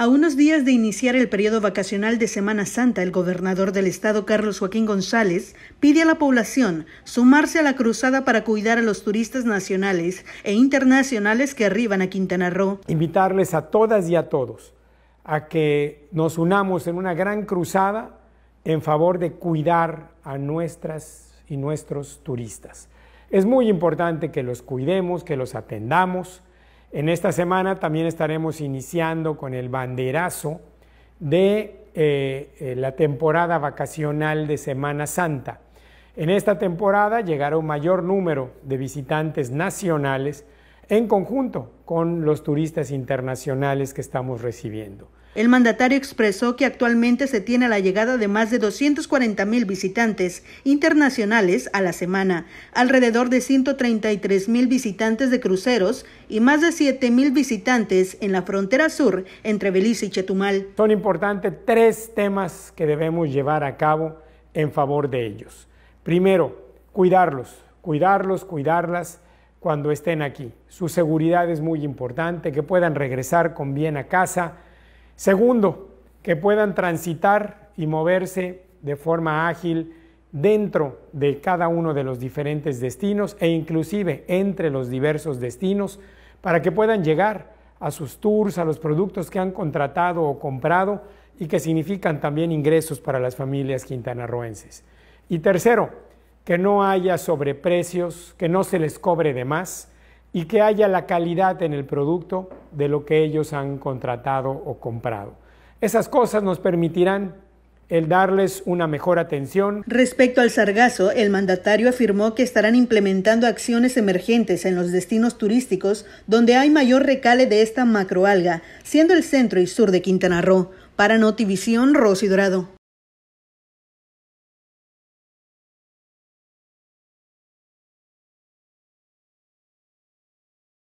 A unos días de iniciar el periodo vacacional de Semana Santa, el gobernador del estado, Carlos Joaquín González, pide a la población sumarse a la cruzada para cuidar a los turistas nacionales e internacionales que arriban a Quintana Roo. Invitarles a todas y a todos a que nos unamos en una gran cruzada en favor de cuidar a nuestras y nuestros turistas. Es muy importante que los cuidemos, que los atendamos, en esta semana también estaremos iniciando con el banderazo de eh, eh, la temporada vacacional de Semana Santa. En esta temporada llegará un mayor número de visitantes nacionales en conjunto con los turistas internacionales que estamos recibiendo. El mandatario expresó que actualmente se tiene la llegada de más de 240 mil visitantes internacionales a la semana, alrededor de 133 mil visitantes de cruceros y más de 7 mil visitantes en la frontera sur entre Belice y Chetumal. Son importantes tres temas que debemos llevar a cabo en favor de ellos. Primero, cuidarlos, cuidarlos, cuidarlas cuando estén aquí. Su seguridad es muy importante, que puedan regresar con bien a casa Segundo, que puedan transitar y moverse de forma ágil dentro de cada uno de los diferentes destinos e inclusive entre los diversos destinos para que puedan llegar a sus tours, a los productos que han contratado o comprado y que significan también ingresos para las familias quintanarroenses. Y tercero, que no haya sobreprecios, que no se les cobre de más, y que haya la calidad en el producto de lo que ellos han contratado o comprado. Esas cosas nos permitirán el darles una mejor atención. Respecto al sargazo, el mandatario afirmó que estarán implementando acciones emergentes en los destinos turísticos donde hay mayor recale de esta macroalga, siendo el centro y sur de Quintana Roo. Para Notivisión, Rosy Dorado.